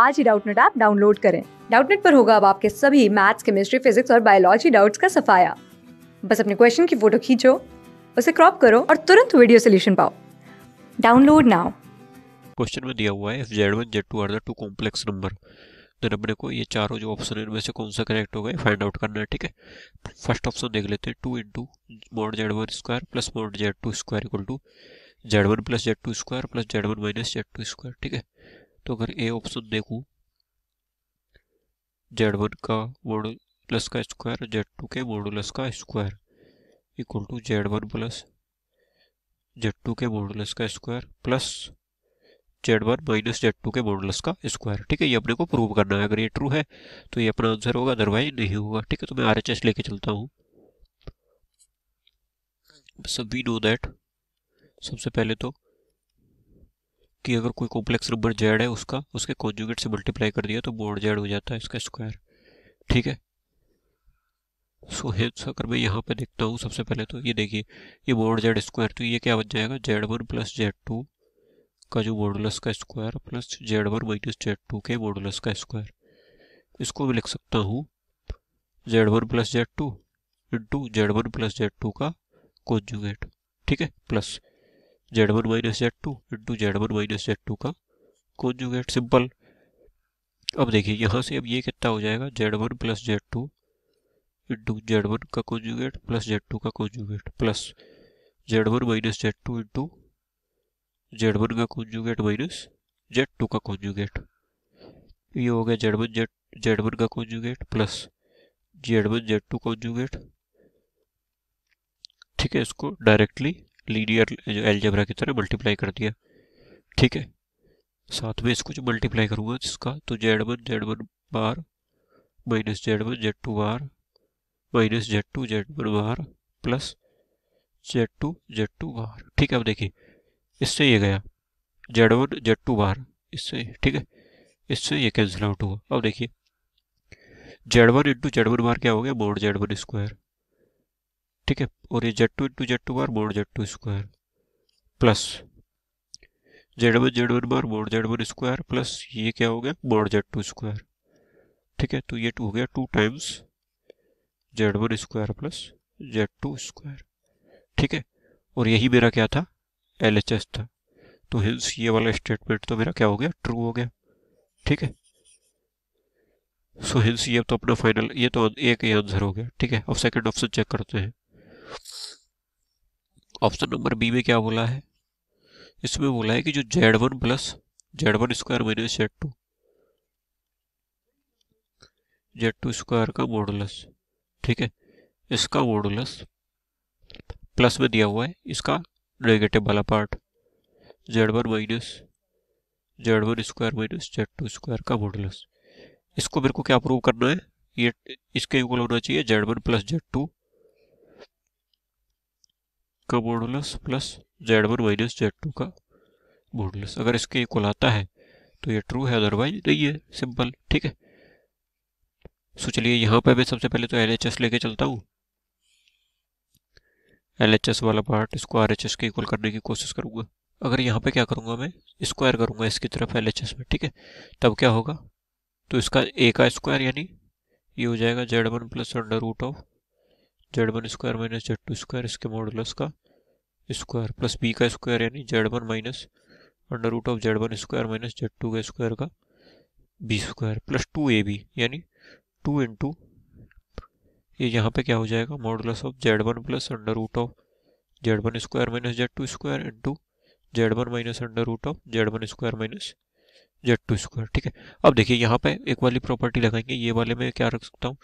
आज ही Doubtnut app download करें डाउटनेट पर होगा अब आपके सभी मैथ्स केमिस्ट्री फिजिक्स और बायोलॉजी डाउट्स का सफाया बस अपने क्वेश्चन की फोटो खींचो उसे क्रॉप करो और तुरंत वीडियो सोल्यूशन पाओ डाउनलोड नाउ क्वेश्चन में दिया हुआ है if Z one Z two are the two complex number then अपने को ये चारों जो ऑप्शन है इनमें से कौन सा करेक्ट होगा फाइंड आउट करना है ठीक है फर्स्ट ऑप्शन देख लेते हैं two into mod Z one square plus mod Z two square equal to Z one plus Z two square plus Z one minus Z two square ठीक है तो अगर ए ऑप्शन देखूँ जेड वन का modulus का square Z two के modulus का square equal to Z one plus Z two के मॉडुलस का square plus Z one minus Z two के मॉडुलस का स्क्वायर ठीक है ये अपने को प्रूव करना है अगर ये ट्रू है तो ये अपना आंसर होगा अदरवाइज नहीं होगा ठीक है तो मैं आर एच एस लेके चलता हूँ सब वी नो दैट सबसे पहले तो कि अगर कोई कॉम्प्लेक्स नंबर जेड है उसका उसके कॉन्जुगेट से मल्टीप्लाई कर दिया तो बोर्ड जेड हो जाता है इसका स्क्वायर ठीक है सो हेंस अगर मैं यहाँ पे देखता हूँ सबसे पहले तो ये देखिए ये बोर्ड जेड स्क्वायर तो ये क्या बन जाएगा Z one plus Z two का जो मॉडुलस का square plus Z one minus Z two के मॉडुलस का स्क्वायर इसको मैं लिख सकता हूँ Z one plus Z two into Z one plus Z two का कॉन्जुगेट ठीक है plus Z one minus Z two into Z one minus Z two का कॉन्जुगेट सिंपल अब देखिए यहाँ से अब ये कितना हो जाएगा Z one plus Z two into Z one का कॉन्जुगेट प्लस जेड टू का conjugate plus Z one minus Z two into Z one का कॉन्जुगेट माइनस जेड टू का कॉन्जुगेट ये हो गया Z one Z Z one का conjugate plus Z one Z two conjugate ठीक है इसको डायरेक्टली लीनियर जो एलजेब्रा की तरह मल्टीप्लाई कर दिया ठीक है साथ में इसको जो मल्टीप्लाई करूँगा जिसका तो Z one Z one bar minus Z one Z two bar minus Z two Z one bar plus Z two Z two bar ठीक है अब देखिए इससे ये गया Z one Z two bar इससे ठीक है इससे ये कैंसिल आउट हुआ अब देखिए Z one into Z one bar क्या हो गया मोड जेड वन स्क्वायर ठीक है और ये Z two into Z two bar mod Z two square plus Z one Z one bar mod Z one square plus ये क्या हो गया मोड जेड टू स्क्वायर ठीक है तो ये हो गया two times Z one square plus Z two square ठीक है और यही मेरा क्या था एल एच एस था तो हिंस ये वाला स्टेटमेंट तो मेरा क्या हो गया ट्रू हो गया ठीक है सो तो हिंस ये तो अपना फाइनल ये तो एक ही आंसर हो गया ठीक है अब सेकंड ऑप्शन चेक करते हैं ऑप्शन नंबर बी में क्या बोला है इसमें बोला है कि जो Z one plus Z one square minus Z two Z two square का मॉडुलस ठीक है इसका मॉडुलस प्लस में दिया हुआ है इसका नेगेटिव वाला part Z one minus Z one square minus Z two square का मॉडुलस इसको मेरे को क्या प्रूव करना है ये इसके इक्वल होना चाहिए Z one plus Z two का बोर्डलेस plus Z one minus Z two का बोर्डलेस अगर इसके इक्वल आता है तो ये ट्रू है अदरवाइज नहीं है सिंपल ठीक है सो चलिए यहाँ पर मैं सबसे पहले तो एल एच एस लेके चलता हूँ एल एच एस वाला पार्ट इसको आर एच एस के इक्वल करने की कोशिश करूँगा अगर यहाँ पे क्या करूँगा मैं स्क्वायर करूँगा इसकी तरफ एल एच एस में ठीक है तब क्या होगा तो इसका ए का स्क्वायर यानी ये हो जाएगा Z one plus under root of Z one square minus Z two square इसके मॉडुलस का स्क्वायर प्लस बी का स्क्वायर यानी Z one minus under root of Z one square minus Z two का square का B square plus two A B यानी two into ये यहाँ पे क्या हो जाएगा modulus of Z one plus under root of Z one square minus Z two square into Z one minus under root of Z one square minus Z two square ठीक है अब देखिए यहाँ पे एक वाली प्रॉपर्टी लगाएंगे ये वाले में क्या रख सकता हूँ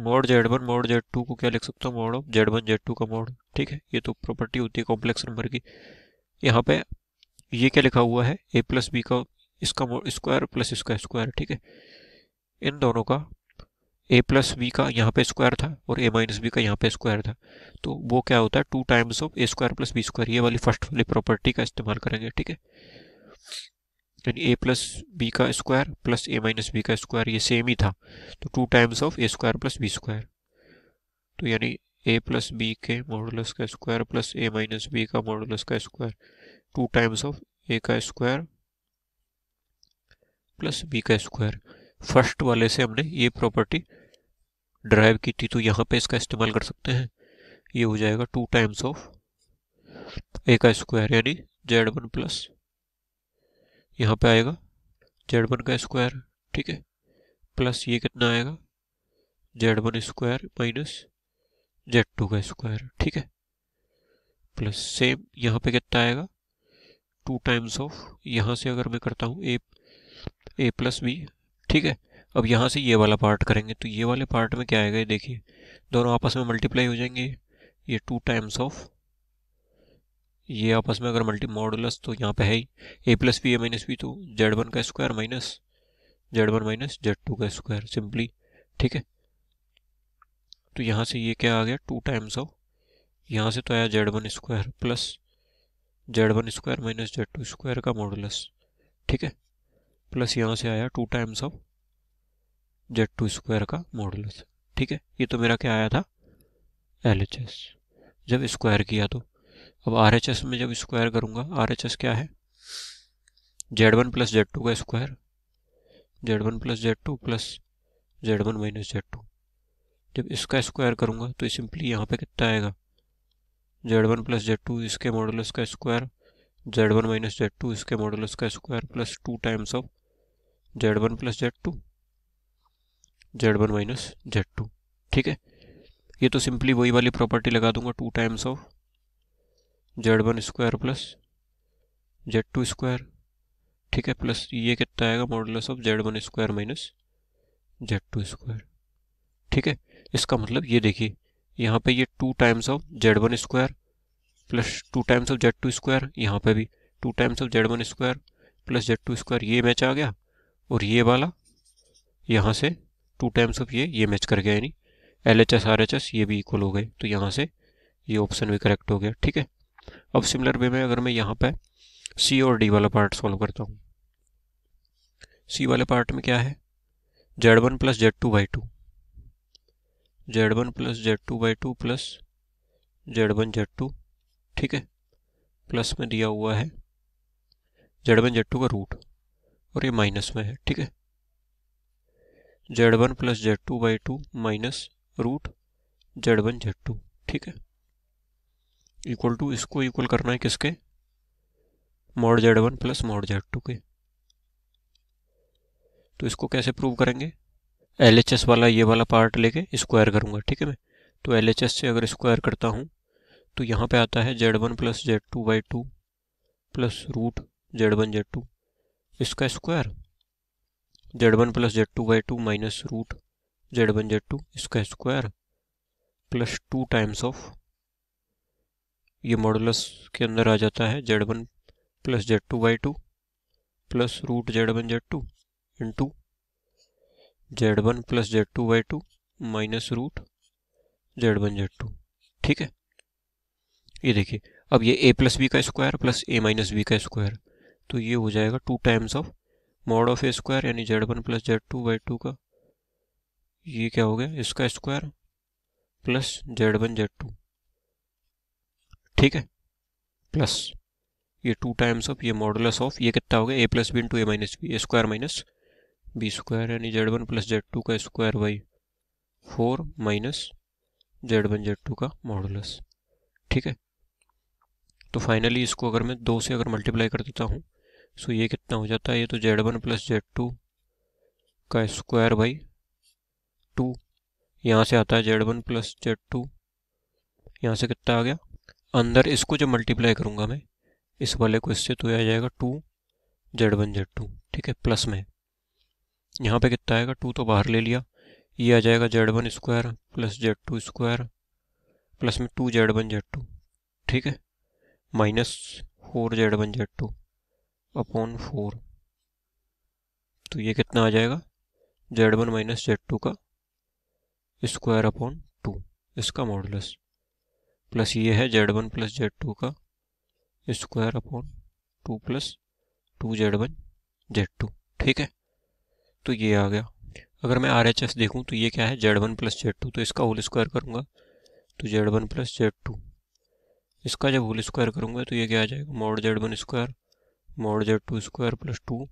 mod Z one mod Z two को क्या लिख सकता हूँ mod of Z one Z two का मोड ठीक है ये तो प्रॉपर्टी होती है कॉम्प्लेक्स नंबर की यहाँ पे ये क्या लिखा हुआ है ए प्लस बी का इसका मोड स्क्वायर प्लस इसका स्क्वायर ठीक है इन दोनों का ए प्लस बी का यहाँ पे स्क्वायर था और ए माइनस बी का यहाँ पे स्क्वायर था तो वो क्या होता है two times of A square plus B square ये वाली फर्स्ट वाली प्रॉपर्टी का इस्तेमाल करेंगे ठीक है यानी ए प्लस बी का square plus A minus B का स्क्वायर ये सेम ही था तो two times of A square plus B square तो यानी ए प्लस बी के मॉडुलस का square plus A minus B का मॉडुलस का square two times of A का स्क्वायर प्लस बी का स्क्वायर फर्स्ट वाले से हमने ये प्रॉपर्टी ड्राइव की थी तो यहाँ पे इसका इस्तेमाल कर सकते हैं ये हो जाएगा टू टाइम्स ऑफ ए का स्क्वायर यानी जेड वन प्लस यहाँ पे आएगा जेड वन का स्क्वायर ठीक है प्लस ये कितना आएगा Z one square minus Z two का स्क्वायर ठीक है प्लस सेम यहाँ पे कितना आएगा टू टाइम्स ऑफ यहाँ से अगर मैं करता हूँ ए ए प्लस बी ठीक है अब यहाँ से ये वाला पार्ट करेंगे तो ये वाले पार्ट में क्या आएगा ये देखिए दोनों आपस में मल्टीप्लाई हो जाएंगे ये टू टाइम्स ऑफ ये आपस में अगर मल्टी मॉडुलस तो यहाँ पे है ही A plus B A minus B तो जेड वन का square minus Z one minus Z two का स्क्वायर सिंपली ठीक है तो यहाँ से ये क्या आ गया टू टाइम्स ऑफ यहाँ से तो आया Z one square plus Z one square minus Z two square का मॉडुलस ठीक है प्लस यहाँ से आया two times of Z two square का मॉडुलस ठीक है ये तो मेरा क्या आया था एल जब स्क्वायर किया तो अब आर एच एस में जब स्क्वायर करूँगा आर एच एस क्या है Z one plus Z two का square Z one plus Z two plus Z one minus Z two जब इसका स्क्वायर करूँगा तो सिंपली यहाँ पे कितना आएगा Z one plus Z two इसके मॉडल का square Z one minus Z two इसके मॉडल का square plus two times of Z one plus Z two Z one minus Z two ठीक है ये तो सिंपली वही वाली प्रॉपर्टी लगा दूंगा two times of Z one square plus Z two square ठीक है प्लस ये कितना आएगा modulus of Z one square minus Z two square ठीक है इसका मतलब ये देखिए यहाँ पे ये two times of Z one square plus two times of Z two square यहाँ पे भी two times of Z one square plus Z two square ये मैच आ गया और ये वाला यहाँ से टू टाइम्स ऑफ ये ये मैच कर गया यानी L H S R H S ये भी इक्वल हो गए तो यहाँ से ये ऑप्शन भी करेक्ट हो गया ठीक है अब सिमिलर वे में अगर मैं यहाँ पे सी और डी वाला पार्ट सॉल्व करता हूँ सी वाले पार्ट में क्या है Z one plus Z two by two Z one plus Z two by two plus Z one Z two ठीक है प्लस में दिया हुआ है जेड वन जेड टू का रूट और ये माइनस में है ठीक है Z one plus Z two by two minus root Z one Z two ठीक है इक्वल टू इसको इक्वल करना है किसके mod Z one plus mod Z two के तो इसको कैसे प्रूव करेंगे एल एच एस वाला ये वाला पार्ट लेके स्क्वायर करूँगा ठीक है मैं तो एल एच एस से अगर स्क्वायर करता हूँ तो यहाँ पे आता है Z one plus Z two by two plus root Z one Z two इसका square Z one plus Z two by two minus root Z one Z two इसका square plus two times of ये modulus के अंदर आ जाता है Z one plus Z two by two plus root Z one Z two into Z one plus Z two by two minus root Z one Z two ठीक है ये देखिए अब ये ए प्लस बी का square plus A minus B का square तो ये हो जाएगा two times of mod of A square यानी Z one plus Z two by two का ये क्या हो गया इसका square plus Z one Z two ठीक है प्लस ये टू टाइम्स ऑफ ये मॉडुलस ऑफ ये कितना हो गया A plus B two A minus B A square minus B square यानी Z one plus Z two का square by four minus Z one Z two का modulus ठीक है तो फाइनली इसको अगर मैं दो से अगर मल्टीप्लाई कर देता हूँ सो तो ये कितना हो जाता है ये तो Z one plus Z two का स्क्वायर बाई टू यहाँ से आता है Z one plus Z two यहाँ से कितना आ गया अंदर इसको जब मल्टीप्लाई करूँगा मैं इस वाले को इससे तो आ जाएगा two Z one Z two ठीक है प्लस में यहाँ पे कितना आएगा टू तो बाहर ले लिया ये आ जाएगा Z one square plus Z two square plus में two Z one Z two ठीक है minus four Z one Z two upon four तो ये कितना आ जाएगा Z one minus Z two का स्क्वायर अपॉन टू इसका मॉडलस प्लस ये है Z one plus Z two का square upon two plus two Z one Z two ठीक है तो ये आ गया अगर मैं आर एच एस देखूँ तो ये क्या है Z one plus Z two तो इसका होल स्क्वायर करूँगा तो Z one plus Z two इसका जब होल स्क्वायर करूँगा तो ये क्या आ जाएगा mod Z one square mod Z two square plus two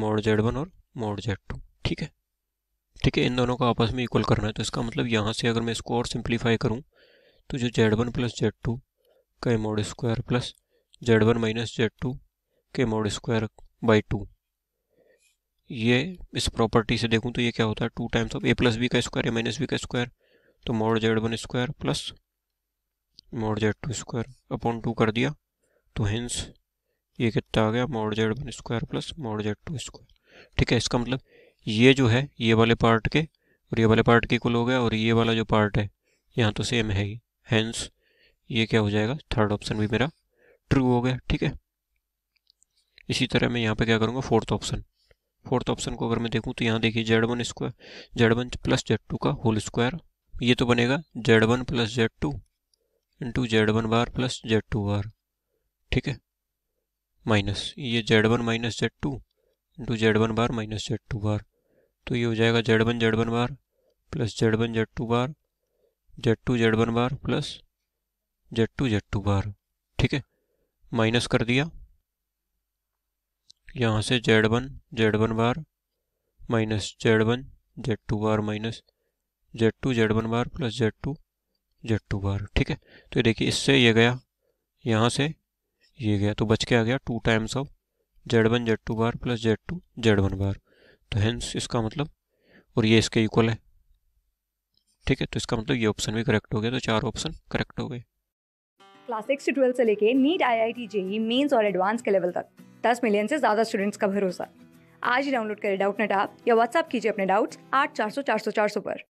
mod Z one और मॉड जेड टू ठीक है ठीक है इन दोनों को आपस में इक्वल करना है तो इसका मतलब यहाँ से अगर मैं इसको और सिंप्लीफाई करूँ तो जो Z one plus Z two का mod square plus Z one minus Z two के मोड स्क्वायर बाई टू ये इस प्रॉपर्टी से देखूँ तो ये क्या होता है two times of A plus B का स्क्वायर ए माइनस बी का स्क्वायर तो mod Z one square plus mod Z two square upon two कर दिया तो हिंस ये कितना आ गया mod Z one square plus mod Z two square ठीक है इसका मतलब ये जो है ये वाले पार्ट के और ये वाले पार्ट के कुल हो गया और ये वाला जो पार्ट है यहाँ तो सेम है ही हैंस ये क्या हो जाएगा थर्ड ऑप्शन भी मेरा ट्रू हो गया ठीक है इसी तरह मैं यहाँ पे क्या करूँगा फोर्थ ऑप्शन फोर्थ ऑप्शन को अगर मैं देखूँ तो यहाँ देखिए Z one square Z one plus Z two का होल स्क्वायर ये तो बनेगा Z one plus Z two into Z one bar plus Z two bar ठीक है माइनस ये Z one minus Z two into Z one bar minus Z two bar तो ये हो जाएगा Z one Z one bar plus Z one Z two bar Z two Z one bar plus Z two Z two bar ठीक है minus कर दिया यहाँ से Z one Z one bar minus Z one Z two bar minus Z two Z one bar plus Z two Z two bar ठीक है तो ये देखिए इससे ये गया यहाँ से ये गया तो बच के आ गया two times of Z one Z two bar plus Z two Z one bar तो हैंस इसका मतलब और ये इसके इक्वल है ठीक है तो इसका मतलब ये ऑप्शन भी करेक्ट हो गया तो चार ऑप्शन करेक्ट हो गए क्लास सिक्स से ट्वेल्थ से लेके NEET I I T JEE mains और एडवांस के लेवल तक दस मिलियन से ज़्यादा स्टूडेंट्स का भरोसा आज ही डाउनलोड करें डाउट नेट आप या व्हाट्सअप कीजिए अपने डाउट्स आठ चार सौ चार सौ चार सौ पर